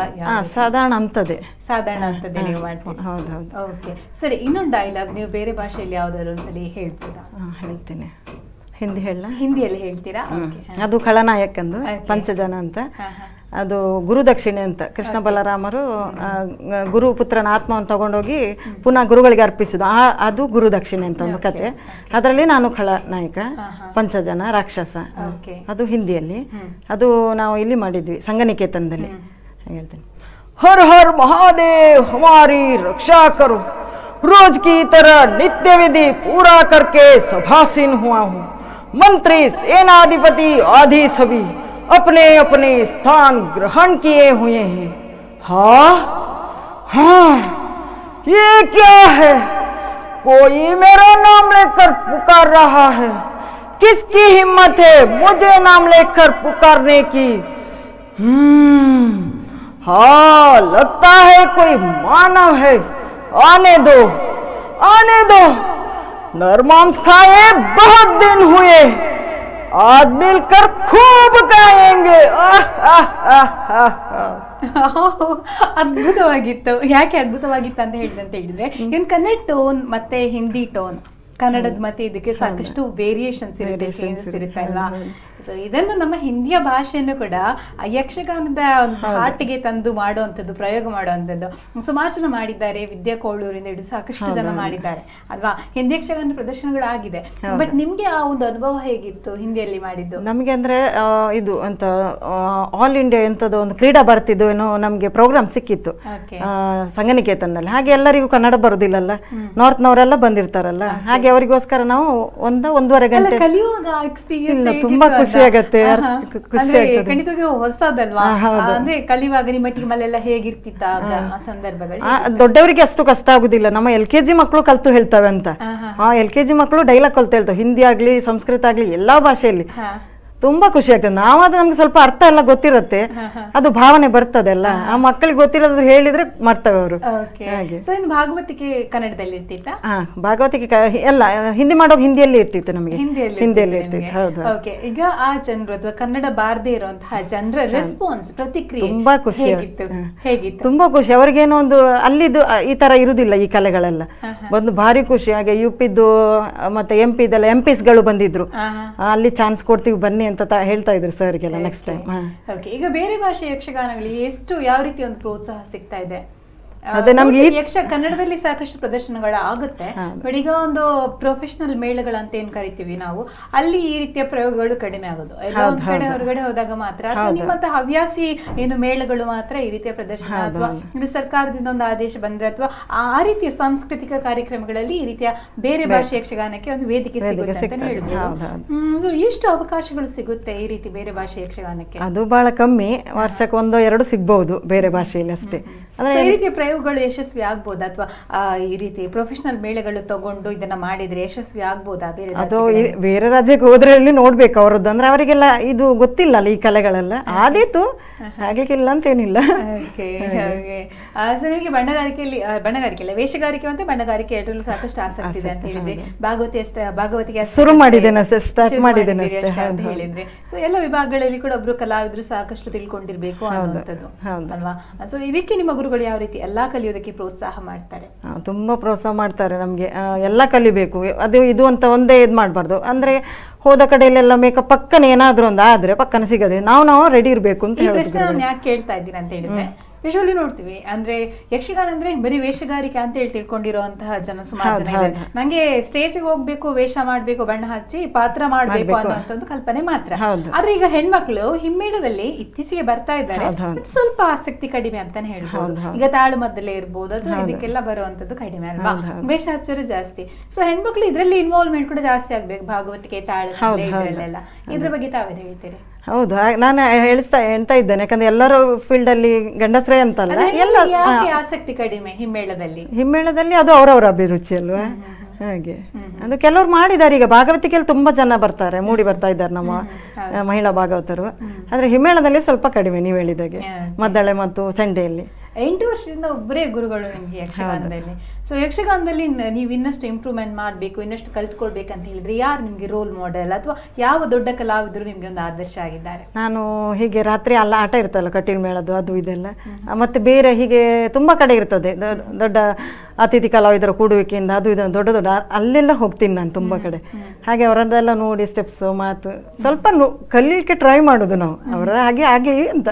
ಸಾಧಾರಣ ಅಂತದೆ ಸಾಧಾರಣ ಅಂತದೆ ನೀವು ಮಾಡ್ತೀನಿ ಹೌದೌದು ಓಕೆ ಸರಿ ಇನ್ನೊಂದು ಡೈಲಾಗ್ ನೀವು ಬೇರೆ ಭಾಷೆಯಲ್ಲಿ ಯಾವ್ದಾದ್ರು ಒಂದ್ಸಲಿ ಹೇಳ್ಬೋದಾ ಹೇಳ್ತೇನೆ ಹಿಂದಿ ಹೇಳ ಹಿಂದಿಯಲ್ಲಿ ಹೇಳ್ತೀರಾ ಅದು ಖಳನಾಯಕಂದು ಪಂಚಜನ ಅಂತ ಅದು ಗುರುದಕ್ಷಿಣೆ ಅಂತ ಕೃಷ್ಣ ಬಲರಾಮರು ಗುರು ಪುತ್ರನ ಆತ್ಮವನ್ನು ತಗೊಂಡೋಗಿ ಪುನಃ ಗುರುಗಳಿಗೆ ಅರ್ಪಿಸುದು ಆ ಅದು ಗುರುದಕ್ಷಿಣೆ ಅಂತ ಒಂದು ಕತೆ ಅದರಲ್ಲಿ ನಾನು ಖಳ ನಾಯಕ ಪಂಚಜನ ರಾಕ್ಷಸ ಅದು ಹಿಂದಿಯಲ್ಲಿ ಅದು ನಾವು ಇಲ್ಲಿ ಮಾಡಿದ್ವಿ ಸಂಗನಿಕೇತನದಲ್ಲಿ ಹೇಳ್ತೇನೆ ಹರ್ ಹರ್ ಮಹಾದೇವ್ ಹಮಾರಿ ರಕ್ಷಾಕರು ರೋಜ್ रोज की ನಿತ್ಯ ವಿಧಿ ಪೂರಾ ಕರ್ಕೆ करके सभासीन हुआ हूँ मंत्री सेनाधिपति अपने अपने स्थान ग्रहण किए हुए हैं हा हाँ ये क्या है कोई मेरा नाम लेकर पुकार रहा है किसकी हिम्मत है मुझे नाम लेकर पुकारने की हम्म। हाँ लगता है कोई मानव है आने दो आने दो नरमांस खाए बहुत दिन हुए आज मिलकर खूब गाएंगे ಅದ್ಭುತವಾಗಿತ್ತು ಯಾಕೆ ಅದ್ಭುತವಾಗಿತ್ತು ಅಂತ ಹೇಳ್ದಂತ ಹೇಳಿದ್ರೆ ಇನ್ ಕನ್ನಡ ಟೋನ್ ಮತ್ತೆ ಹಿಂದಿ ಟೋನ್ ಕನ್ನಡದ ಮತ್ತೆ ಇದಕ್ಕೆ ಸಾಕಷ್ಟು ವೇರಿಯೇಷನ್ಸ್ ಇರುತ್ತೆ ಇರುತ್ತೆ ಅಲ್ವಾ ಸೊ ಇದನ್ನು ನಮ್ಮ ಹಿಂದಿಯ ಭಾಷೆಯನ್ನು ಕೂಡ ಯಕ್ಷಗಾನದ ಹಾಟಿಗೆ ತಂದು ಮಾಡುವಂಥದ್ದು ಪ್ರಯೋಗ ಮಾಡುವಂಥದ್ದು ಸುಮಾರು ಜನ ಮಾಡಿದ್ದಾರೆ ವಿದ್ಯಾ ಕೋಳೂರಿಂದ ಹಿಡಿದು ಸಾಕಷ್ಟು ಜನ ಮಾಡಿದ್ದಾರೆ ಅಲ್ವಾ ಹಿಂದಿ ಯಕ್ಷಗಾನ ಪ್ರದರ್ಶನಗಳು ಆಗಿದೆ ಬಟ್ ನಿಮ್ಗೆ ಆ ಒಂದು ಅನುಭವ ಹೇಗಿತ್ತು ಹಿಂದಿಯಲ್ಲಿ ಮಾಡಿದ್ದು ನಮಗೆ ಅಂದ್ರೆ ಇದು ಅಂತ ಆಲ್ ಇಂಡಿಯಾ ಎಂಥದ್ದು ಒಂದು ಕ್ರೀಡಾ ಬರ್ತಿದ್ದು ಏನೋ ನಮಗೆ ಪ್ರೋಗ್ರಾಮ್ ಸಿಕ್ಕಿತ್ತು ಸಂಘನಿಕೇತನ್ನಲ್ಲಿ ಹಾಗೆ ಎಲ್ಲರಿಗೂ ಕನ್ನಡ ಬರುದಿಲ್ಲಲ್ಲ ನಾರ್ತ್ನವರೆಲ್ಲ ಬಂದಿರ್ತಾರಲ್ಲ ಹಾಗೆ ಅವರಿಗೋಸ್ಕರ ನಾವು ಒಂದ ಒಂದೂವರೆ ಗಂಟೆ ತುಂಬಾ ಖುಷಿ ಆಗತ್ತೆ ಖಂಡಿತವಾಗಿಯೂ ಹೊಸದಲ್ವಾ ಅಂದ್ರೆ ಕಲಿಯುವಾಗ ನಿಮ್ಮ ಟೀಮಲ್ಲೆಲ್ಲ ಹೇಗಿರ್ತಿತ್ತ ಸಂದರ್ಭಗಳು ದೊಡ್ಡವರಿಗೆ ಅಷ್ಟು ಕಷ್ಟ ಆಗುದಿಲ್ಲ ನಮ್ಮ ಎಲ್ ಕೆ ಜಿ ಮಕ್ಕಳು ಕಲ್ತು ಹೇಳ್ತವೆ ಅಂತ ಆ ಎಲ್ ಕೆ ಜಿ ಮಕ್ಕಳು ಡೈಲಾಗ್ ಕಲ್ತು ಹೇಳ್ತಾವೆ ಹಿಂದಿ ಆಗ್ಲಿ ಸಂಸ್ಕೃತ ಆಗ್ಲಿ ಎಲ್ಲಾ ಭಾಷೆಯಲ್ಲಿ ತುಂಬಾ ಖುಷಿ ಆಗ್ತದೆ ನಾವಾದ್ರೆ ನಮ್ಗೆ ಸ್ವಲ್ಪ ಅರ್ಥ ಎಲ್ಲ ಗೊತ್ತಿರತ್ತೆ ಅದು ಭಾವನೆ ಬರ್ತದೆ ಅಲ್ಲ ಆ ಮಕ್ಕಳಿಗೆ ಗೊತ್ತಿರೋದ್ರ ಹೇಳಿದ್ರೆ ಮಾಡ್ತವೆ ಅವರು ಭಾಗವತಿಕೆ ಕನ್ನಡದಲ್ಲಿ ಇರ್ತಿತ್ತಾ ಭಾಗವತಿಕೆ ಎಲ್ಲ ಹಿಂದಿ ಮಾಡೋ ಹಿಂದಿಯಲ್ಲಿ ಇರ್ತಿತ್ತು ನಮಗೆ ಹಿಂದಿಯಲ್ಲಿ ಇರ್ತಿತ್ತು ಹೌದು ಈಗ ಆ ಜನರು ಅಥವಾ ಕನ್ನಡ ಬಾರದೇ ಇರುವಂತಹ ಜನರ ರೆಸ್ಪಾನ್ಸ್ ಪ್ರತಿಕ್ರಿಯೆ ತುಂಬಾ ಖುಷಿ ಹೇಗಿತ್ತು ತುಂಬಾ ಖುಷಿ ಅವ್ರಿಗೇನೋ ಒಂದು ಅಲ್ಲಿದ್ದು ಈ ತರ ಇರುದಿಲ್ಲ ಈ ಕಲೆಗಳೆಲ್ಲ ಒಂದು ಭಾರಿ ಖುಷಿ ಹಾಗೆ ಯು ಪಿದ್ದು ಮತ್ತೆ ಎಂ ಪಿ ಎಂ ಪಿಸ್ ಬಂದಿದ್ರು ಅಲ್ಲಿ ಚಾನ್ಸ್ ಕೊಡ್ತೀವಿ ಬನ್ನಿ ಅಂತ ಹೇಳ್ತಾ ಇದ್ರು ಸರ್ಗೆಲ್ಲ ನೆಕ್ಸ್ಟ್ ಟೈಮ್ ಈಗ ಬೇರೆ ಭಾಷೆ ಯಕ್ಷಗಾನಗಳಿಗೆ ಎಷ್ಟು ಯಾವ ರೀತಿ ಒಂದು ಪ್ರೋತ್ಸಾಹ ಸಿಗ್ತಾ ಇದೆ ಯಕ್ಷ ಕನ್ನಡದಲ್ಲಿ ಸಾಕಷ್ಟು ಪ್ರದರ್ಶನಗಳ ಆಗುತ್ತೆ ಬಟ್ ಈಗ ಒಂದು ಪ್ರೊಫೆಷನಲ್ ಮೇಳಗಳು ಅಂತ ಏನ್ ಕರಿತೀವಿ ನಾವು ಅಲ್ಲಿ ಈ ರೀತಿಯ ಪ್ರಯೋಗಗಳು ಕಡಿಮೆ ಆಗೋದು ಕಡೆ ಹೊರಗಡೆ ಹೋದಾಗ ಮಾತ್ರ ನಿಮ್ಮಂತ ಹವ್ಯಾಸಿ ಏನು ಮೇಳಗಳು ಮಾತ್ರ ಈ ರೀತಿಯ ಪ್ರದರ್ಶನ ಅಥವಾ ಸರ್ಕಾರದಿಂದ ಒಂದು ಆದೇಶ ಬಂದ್ರೆ ಅಥವಾ ಆ ರೀತಿಯ ಸಾಂಸ್ಕೃತಿಕ ಕಾರ್ಯಕ್ರಮಗಳಲ್ಲಿ ಈ ರೀತಿಯ ಬೇರೆ ಭಾಷೆ ಯಕ್ಷಗಾನಕ್ಕೆ ಒಂದು ವೇದಿಕೆ ಸಿಗುತ್ತೆ ಅಂತ ಎಷ್ಟು ಅವಕಾಶಗಳು ಸಿಗುತ್ತೆ ಈ ರೀತಿ ಬೇರೆ ಭಾಷೆ ಯಕ್ಷಗಾನಕ್ಕೆ ಅದು ಬಹಳ ಕಮ್ಮಿ ವರ್ಷಕ್ಕೊಂದು ಎರಡು ಸಿಗಬಹುದು ಬೇರೆ ಭಾಷೆಯಲ್ಲಿ ಅಷ್ಟೇ ಅಂದ್ರೆ ಈ ರೀತಿಯ ಪ್ರಯೋಗಗಳು ಯಶಸ್ವಿ ಆಗ್ಬೋದಾ ಅಥವಾ ಈ ರೀತಿ ಪ್ರೊಫೆಷನಲ್ ಮೇಳೆಗಳು ತಗೊಂಡು ಇದನ್ನ ಮಾಡಿದ್ರೆ ಯಶಸ್ವಿ ಆಗ್ಬೋದಾ ಬೇರೆ ಅದು ಬೇರೆ ರಾಜ್ಯಕ್ಕೆ ಹೋದ್ರಲ್ಲಿ ನೋಡ್ಬೇಕು ಅವರದ್ದು ಅಂದ್ರೆ ಅವರಿಗೆಲ್ಲ ಇದು ಗೊತ್ತಿಲ್ಲ ಅಲ್ಲ ಈ ಕಲೆಗಳೆಲ್ಲ ಆದೀತು ಆಗ್ಲಿಕ್ಕಿಲ್ಲ ಅಂತೇನಿಲ್ಲ ಸೊ ನಿಮಗೆ ಬಣ್ಣಗಾರಿಕೆಯಲ್ಲಿ ಬಣ್ಣಗಾರಿಕೆ ಇಲ್ಲ ವೇಷಗಾರಿಕೆ ಮತ್ತೆ ಬಣ್ಣಗಾರಿಕೆ ಎರಡರಲ್ಲೂ ಸಾಕಷ್ಟು ಆಸಕ್ತಿ ಇದೆ ಅಂತ ಹೇಳಿದ್ರೆ ಭಾಗವತಿ ಅಷ್ಟೇ ಭಾಗವತಿಗೆ ಶುರು ಮಾಡಿದ್ದೇನೆ ಸ್ಟಾರ್ಟ್ ಮಾಡಿದ್ದೇನೆ ಅಂತ ಹೇಳಿದ್ರೆ ಸೊ ಎಲ್ಲ ವಿಭಾಗಗಳಲ್ಲಿ ಕೂಡ ಒಬ್ರು ಕಲಾವಿದ್ರು ಸಾಕಷ್ಟು ತಿಳ್ಕೊಂಡಿರ್ಬೇಕು ಅನ್ನುವಂಥದ್ದು ಅಲ್ವಾ ಸೊ ಇದಕ್ಕೆ ನಿಮ್ಮ ಗುರುಗಳು ಯಾವ ರೀತಿ ಎಲ್ಲ ಕಲಾ ಕಲಿಯೋದಕ್ಕೆ ಪ್ರೋತ್ಸಾಹ ಮಾಡ್ತಾರೆ ತುಂಬಾ ಪ್ರೋತ್ಸಾಹ ಮಾಡ್ತಾರೆ ನಮಗೆ ಎಲ್ಲ ಕಲಿಬೇಕು ಅದು ಇದು ಅಂತ ಒಂದೇ ಇದು ಮಾಡ್ಬಾರ್ದು ಅಂದ್ರೆ ಹೋದ ಕಡೆಯಲ್ಲೆಲ್ಲ ಮೇಕಪ್ ಪಕ್ಕನ ಏನಾದರೂ ಒಂದು ಆದ್ರೆ ಪಕ್ಕನ ಸಿಗದೆ ನಾವು ನಾವು ರೆಡಿ ಇರಬೇಕು ಅಂತ ಹೇಳಿ ನಾನು ಯಾಕೆ ಕೇಳ್ತಾ ಇದ್ದೀನಿ ಅಂತ ಹೇಳಿದ್ರೆ ವಿಶುವಲಿ ನೋಡ್ತೀವಿ ಅಂದ್ರೆ ಯಕ್ಷಗಾನ ಅಂದ್ರೆ ಬರೀ ವೇಷಗಾರಿಕೆ ಅಂತ ಹೇಳಿ ತಿಳ್ಕೊಂಡಿರುವಂತಹ ಜನ ಸುಮಾರು ಜನ ನಂಗೆ ನಂಗೆ ಸ್ಟೇಜಿಗೆ ಹೋಗ್ಬೇಕು ವೇಷ ಮಾಡ್ಬೇಕು ಬಣ್ಣ ಹಚ್ಚಿ ಪಾತ್ರ ಮಾಡ್ಬೇಕು ಒಂದು ಕಲ್ಪನೆ ಮಾತ್ರ ಆದ್ರೆ ಈಗ ಹೆಣ್ಮಕ್ಳು ಹಿಮ್ಮೇಳದಲ್ಲಿ ಇತ್ತೀಚೆಗೆ ಬರ್ತಾ ಇದ್ದಾರೆ ಸ್ವಲ್ಪ ಆಸಕ್ತಿ ಕಡಿಮೆ ಅಂತಾನೆ ಹೇಳ್ಬೋದು ಈಗ ತಾಳುಮದ್ದಲೇ ಇರ್ಬೋದು ಅಥವಾ ಇದಕ್ಕೆಲ್ಲ ಬರುವಂತದ್ದು ಕಡಿಮೆ ಅಲ್ವಾ ವೇಷ ಹಚ್ಚರು ಜಾಸ್ತಿ ಸೊ ಹೆಣ್ಮಕ್ಳು ಇದರಲ್ಲಿ ಇನ್ವಾಲ್ವ್ಮೆಂಟ್ ಕೂಡ ಜಾಸ್ತಿ ಆಗ್ಬೇಕು ಭಾಗವತಿಕೆ ಇದ್ರಲ್ಲೆಲ್ಲ ಇದ್ರ ಬಗ್ಗೆ ತಾವೇನು ಹೇಳ್ತೀರಿ ಹೌದು ನಾನು ಹೇಳ್ತಾ ಹೇಳ್ತಾ ಇದ್ದೇನೆ ಯಾಕಂದ್ರೆ ಎಲ್ಲರೂ ಫೀಲ್ಡ್ ಅಲ್ಲಿ ಗಂಡಸ್ರೇ ಅಂತಲ್ಲ ಎಲ್ಲ ಆಸಕ್ತಿ ಕಡಿಮೆ ಹಿಮ್ಮೇಳದಲ್ಲಿ ಹಿಮ್ಮೇಳದಲ್ಲಿ ಅದು ಅವರವರ ಅಭಿರುಚಿ ಅಲ್ವಾ ಹಾಗೆ ಅದು ಕೆಲವರು ಮಾಡಿದ್ದಾರೆ ಈಗ ಭಾಗವತಿಕೆಯಲ್ಲಿ ತುಂಬಾ ಜನ ಬರ್ತಾರೆ ಮೂಡಿ ಬರ್ತಾ ಇದ್ದಾರೆ ನಮ್ಮ ಮಹಿಳಾ ಭಾಗವತರು ಆದ್ರೆ ಹಿಮ್ಮೇಳದಲ್ಲಿ ಸ್ವಲ್ಪ ಕಡಿಮೆ ನೀವು ಹೇಳಿದಾಗೆ ಮದ್ದಳೆ ಮತ್ತು ಚಂಡೆಯಲ್ಲಿ ಎಂಟು ವರ್ಷದಿಂದ ಒಬ್ಬರೇ ಗುರುಗಳು ನಿಮಗೆ ಯಕ್ಷಗಾನದಲ್ಲಿ ಸೊ ಯಕ್ಷಗಾನದಲ್ಲಿ ನೀವು ಇನ್ನಷ್ಟು ಇಂಪ್ರೂವ್ಮೆಂಟ್ ಮಾಡಬೇಕು ಇನ್ನಷ್ಟು ಕಲ್ತ್ಕೊಳ್ಬೇಕಂತ ಹೇಳಿದ್ರೆ ಯಾರು ನಿಮಗೆ ರೋಲ್ ಮಾಡೆಲ್ ಅಥವಾ ಯಾವ ದೊಡ್ಡ ಕಲಾವಿದರು ನಿಮಗೆ ಒಂದು ಆದರ್ಶ ಆಗಿದ್ದಾರೆ ನಾನು ಹೀಗೆ ರಾತ್ರಿ ಅಲ್ಲ ಆಟ ಇರ್ತಲ್ಲ ಕಠಿಣ ಮೇಳದು ಅದು ಇದೆಲ್ಲ ಮತ್ತು ಬೇರೆ ಹೀಗೆ ತುಂಬ ಕಡೆ ಇರ್ತದೆ ದೊಡ್ಡ ಅತಿಥಿ ಕಲಾವಿದರ ಕೂಡುವಿಕೆಯಿಂದ ಅದು ಇದು ದೊಡ್ಡ ದೊಡ್ಡ ಅಲ್ಲೆಲ್ಲ ಹೋಗ್ತೀನಿ ನಾನು ತುಂಬ ಕಡೆ ಹಾಗೆ ಅವರದ್ದೆಲ್ಲ ನೋಡಿ ಸ್ಟೆಪ್ಸು ಮಾತು ಸ್ವಲ್ಪ ಕಲೀಲಿಕ್ಕೆ ಟ್ರೈ ಮಾಡೋದು ನಾವು ಅವರ ಹಾಗೆ ಆಗಲಿ ಅಂತ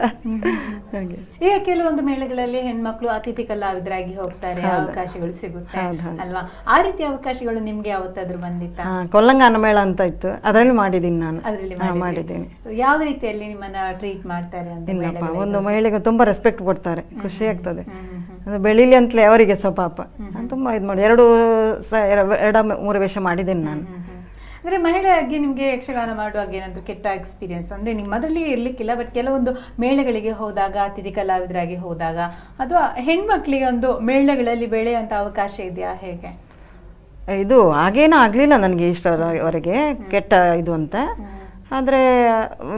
ಹಾಗೆ ಈಗ ಕೆಲವೊಂದು ಮೇಳಗಳಲ್ಲಿ ಹೆಣ್ಮಕ್ಳು ಅತಿಥಿ ಕಲಾವಿದರಾಗಿ ಹೋಗ್ತಾರೆ ಅವಕಾಶಗಳು ಸಿಗುತ್ತೆ ಅಲ್ವಾ ಆ ರೀತಿ ಅವಕಾಶಗಳು ನಿಮ್ಗೆ ಯಾವತ್ತಾದ್ರೂ ಬಂದಿತ್ತ ಕೊಲ್ಲಂಗ ಮೇಳ ಅಂತ ಇತ್ತು ಅದರಲ್ಲಿ ಮಾಡಿದ್ದೀನಿ ನಾನು ಮಾಡಿದ್ದೀನಿ ಯಾವ ರೀತಿಯಲ್ಲಿ ನಿಮ್ಮನ್ನ ಟ್ರೀಟ್ ಮಾಡ್ತಾರೆ ಇಲ್ಲಪ್ಪ ಒಂದು ಮಹಿಳೆಗೆ ತುಂಬಾ ರೆಸ್ಪೆಕ್ಟ್ ಕೊಡ್ತಾರೆ ಖುಷಿ ಆಗ್ತದೆ ಬೆಳಿಲಿ ಅಂತಲೇ ಅವರಿಗೆ ಸ್ವಲ್ಪ ಪಾಪ ನಾನು ತುಂಬಾ ಇದು ಮಾಡಿ ಎರಡು ಸ ಮೂರು ವೇಷ ಮಾಡಿದ್ದೀನಿ ನಾನು ಅಂದ್ರೆ ಮಹಿಳೆಯಾಗಿ ನಿಮಗೆ ಯಕ್ಷಗಾನ ಮಾಡುವಾಗ ಏನಾದರೂ ಕೆಟ್ಟ ಎಕ್ಸ್ಪೀರಿಯನ್ಸ್ ಅಂದ್ರೆ ನಿಮ್ಮದರಲ್ಲಿ ಇರ್ಲಿಕ್ಕಿಲ್ಲ ಬಟ್ ಕೆಲವೊಂದು ಮೇಳಗಳಿಗೆ ಹೋದಾಗ ಅತಿಥಿ ಕಲಾವಿದರಾಗಿ ಹೋದಾಗ ಅಥವಾ ಹೆಣ್ಮಕ್ಳಿಗೆ ಒಂದು ಮೇಳಗಳಲ್ಲಿ ಬೆಳೆಯುವಂತ ಅವಕಾಶ ಇದೆಯಾ ಹೇಗೆ ಇದು ಹಾಗೇನೂ ಆಗಲಿಲ್ಲ ನನಗೆ ಇಷ್ಟರವರೆಗೆ ಕೆಟ್ಟ ಇದು ಅಂತ ಆದರೆ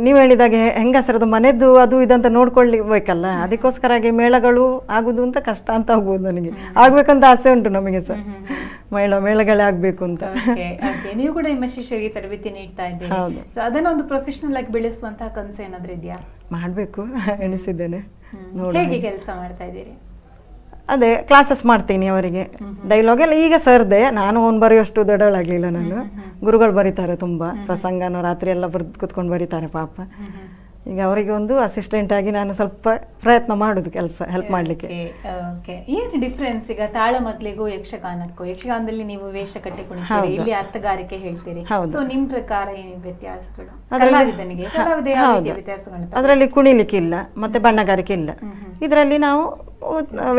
ನೀವು ಹೇಳಿದಾಗೆ ಹೆಂಗಸರದು ಮನೆದ್ದು ಅದು ಇದಂತ ನೋಡ್ಕೊಳ್ಳಿ ಬೇಕಲ್ಲ ಅದಕ್ಕೋಸ್ಕರಾಗಿ ಮೇಳಗಳು ಆಗುದು ಅಂತ ಕಷ್ಟ ಅಂತ ಹೋಗ್ಬೋದು ನನಗೆ ಆಗ್ಬೇಕಂತ ಆಸೆ ಉಂಟು ನಮಗೆ ಸರ್ ಮೇಳ ಮೇಳಗಳೇ ಆಗ್ಬೇಕು ಅಂತ ನೀವು ಕೂಡ ನಿಮ್ಮ ಶಿಷ್ಯರಿಗೆ ತರಬೇತಿ ನೀಡ್ತಾ ಇದ್ದೀರಿ ಅದನ್ನ ಒಂದು ಪ್ರೊಫೆಷನಲ್ ಆಗಿ ಬೆಳೆಸುವಂತಹ ಕನಸು ಏನಾದ್ರೂ ಇದೆಯಾ ಮಾಡಬೇಕು ಎಣಿಸಿದ್ದೇನೆ ಹೇಗೆ ಕೆಲಸ ಮಾಡ್ತಾ ಇದ್ದೀರಿ ಅದೇ ಕ್ಲಾಸಸ್ ಮಾಡ್ತೀನಿ ಅವರಿಗೆ ಡೈಲಾಗೆಲ್ಲ ಈಗ ಸರ್ದೆ ನಾನು ಅವ್ನು ಬರೆಯೋಷ್ಟು ದೊಡ್ಡವಳಾಗಲಿಲ್ಲ ನಾನು ಗುರುಗಳು ಬರೀತಾರೆ ತುಂಬ ಪ್ರಸಂಗನೂ ರಾತ್ರಿ ಎಲ್ಲ ಬರೆದು ಕೂತ್ಕೊಂಡು ಬರೀತಾರೆ ಪಾಪ ಈಗ ಅವರಿಗೆ ಒಂದು ಅಸಿಸ್ಟೆಂಟ್ ಆಗಿ ನಾನು ಸ್ವಲ್ಪ ಪ್ರಯತ್ನ ಮಾಡುದು ಕೆಲಸ ಹೆಲ್ಪ್ ಮಾಡ್ಲಿಕ್ಕೆ ಏನು ಡಿಫ್ರೆನ್ಸ್ ಈಗ ತಾಳ ಮೊದಲಿಗೂ ಯಕ್ಷಗಾನಕ್ಕೂ ಯಕ್ಷಗಾನದಲ್ಲಿ ನೀವು ವೇಷ ಕಟ್ಟಿಕೊಂಡಿದ್ದೀರಿ ಇಲ್ಲಿ ಅರ್ಥಗಾರಿಕೆ ಹೇಳ್ತೀರಿ ಸೊ ನಿಮ್ಮ ಪ್ರಕಾರ ಏನು ವ್ಯತ್ಯಾಸಗಳು ಅದರಲ್ಲಿ ಕುಣಿಲಿಕ್ಕೆ ಇಲ್ಲ ಮತ್ತೆ ಬಣ್ಣಗಾರಿಕೆ ಇಲ್ಲ ಇದರಲ್ಲಿ ನಾವು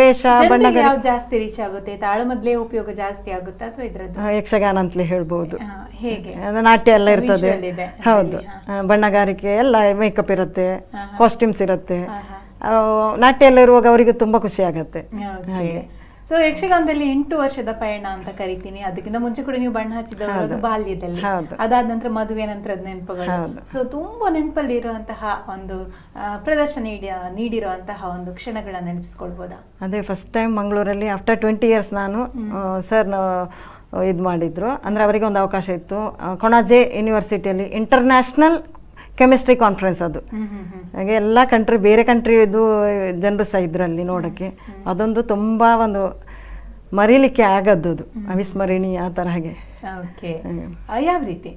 ವೇಷ ಬಣ್ಣಗಳು ಜಾಸ್ತಿ ರೀಚ್ ಆಗುತ್ತೆ ತಾಳಮದ್ಲೆ ಉಪಯೋಗ ಜಾಸ್ತಿ ಆಗುತ್ತಾ ಅಥವಾ ಇದ್ರದ್ದು ಯಕ್ಷಗಾನ ಅಂತಲೇ ಹೇಳ್ಬೋದು ಹೇಗೆ ನಾಟ್ಯ ಎಲ್ಲ ಇರ್ತದೆ ಹೌದು ಬಣ್ಣಗಾರಿಕೆ ಎಲ್ಲ ಮೇಕಪ್ ಇರುತ್ತೆ ಕಾಸ್ಟ್ಯೂಮ್ಸ್ ಇರುತ್ತೆ ನಾಟ್ಯ ಎಲ್ಲ ಇರುವಾಗ ಅವರಿಗೆ ತುಂಬಾ ಖುಷಿ ಆಗುತ್ತೆ ಹಾಗೆ ಸೊ ಯಕ್ಷಗಾನದಲ್ಲಿ ಎಂಟು ವರ್ಷದ ಪಯಣ ಅಂತ ಕರಿತೀನಿ ಅದಕ್ಕಿಂತ ಮುಂಚೆ ಕೂಡ ನೀವು ಬಣ್ಣ ಹಚ್ಚಿದ ಬಾಲ್ಯದಲ್ಲಿ ಅದಾದ ನಂತರ ಮದುವೆ ನಂತರದ ನೆನಪುಗಳು ಸೊ ತುಂಬಾ ನೆನಪಲ್ಲಿ ಇರುವಂತಹ ಒಂದು ಪ್ರದರ್ಶನ ನೀಡಿರುವಂತಹ ಒಂದು ಕ್ಷಣಗಳನ್ನ ನೆನಪಿಸ್ಕೊಳ್ಬೋದಾ ಅದೇ ಫಸ್ಟ್ ಟೈಮ್ ಮಂಗಳೂರಲ್ಲಿ ಆಫ್ಟರ್ ಟ್ವೆಂಟಿ ಇಯರ್ಸ್ ನಾನು ಸರ್ ಇದು ಮಾಡಿದ್ರು ಅಂದ್ರೆ ಅವರಿಗೆ ಒಂದು ಅವಕಾಶ ಇತ್ತು ಕೊಣಾಜೆ ಯೂನಿವರ್ಸಿಟಿಯಲ್ಲಿ ಇಂಟರ್ನ್ಯಾಷನಲ್ ಕೆಮಿಸ್ಟ್ರಿ ಕಾನ್ಫರೆನ್ಸ್ ಅದು ಹಾಗೆ ಎಲ್ಲ ಕಂಟ್ರಿ ಬೇರೆ ಕಂಟ್ರಿದು ಜನರು ಸಹ ಇದರಲ್ಲಿ ನೋಡೋಕ್ಕೆ ಅದೊಂದು ತುಂಬ ಒಂದು ಮರೀಲಿಕ್ಕೆ ಆಗದ್ದು ಅದು ಅವಿಸ್ಮರಣೀಯ ಆ ಥರ ಹಾಗೆ ಯಾವ ರೀತಿ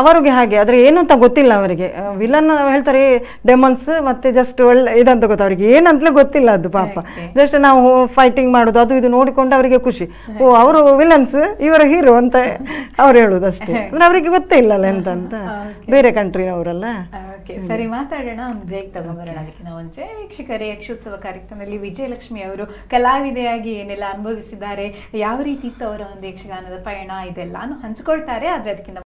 ಅವರಿಗೆ ಹಾಗೆ ಆದರೆ ಏನು ಅಂತ ಗೊತ್ತಿಲ್ಲ ಅವರಿಗೆ ವಿಲನ್ ಹೇಳ್ತಾರೆ ಡೆಮನ್ಸ್ ಮತ್ತೆ ಜಸ್ಟ್ ಒಳ್ಳೆ ಇದಂತ ಗೊತ್ತ ಅವ್ರಿಗೆ ಏನಂತಲೇ ಗೊತ್ತಿಲ್ಲ ಅದು ಪಾಪ ಜಸ್ಟ್ ನಾವು ಫೈಟಿಂಗ್ ಮಾಡೋದು ಅದು ಇದು ನೋಡಿಕೊಂಡು ಅವರಿಗೆ ಖುಷಿ ಓ ಅವರು ವಿಲನ್ಸ್ ಇವರ ಹೀರೋ ಅಂತ ಅವ್ರು ಹೇಳೋದು ಅಷ್ಟೇ ಅಂದ್ರೆ ಅವರಿಗೆ ಗೊತ್ತೇ ಇಲ್ಲಲ್ಲ ಅಂತ ಬೇರೆ ಕಂಟ್ರಿನವರಲ್ಲ ಸರಿ ಮಾತಾಡೋಣ ಒಂದು ಬ್ರೇಕ್ ತಗೊಂಡ್ಬರೋಣ ಅದಕ್ಕೆ ನಾವು ಮುಂಚೆ ವೀಕ್ಷಕರೇ ಯಕ್ಷೋತ್ಸವ ಕಾರ್ಯಕ್ರಮದಲ್ಲಿ ವಿಜಯಲಕ್ಷ್ಮಿ ಅವರು ಕಲಾವಿದೆಯಾಗಿ ಏನೆಲ್ಲ ಅನುಭವಿಸಿದ್ದಾರೆ ಯಾವ ರೀತಿ ಇತ್ತು ಅವರ ಒಂದು ಯಕ್ಷಗಾನದ ಪಯಣ ಇದೆಲ್ಲಾನು ಹಂಚ್ಕೊಳ್ತಾರೆ ಆದ್ರೆ ಅದಕ್ಕಿಂತ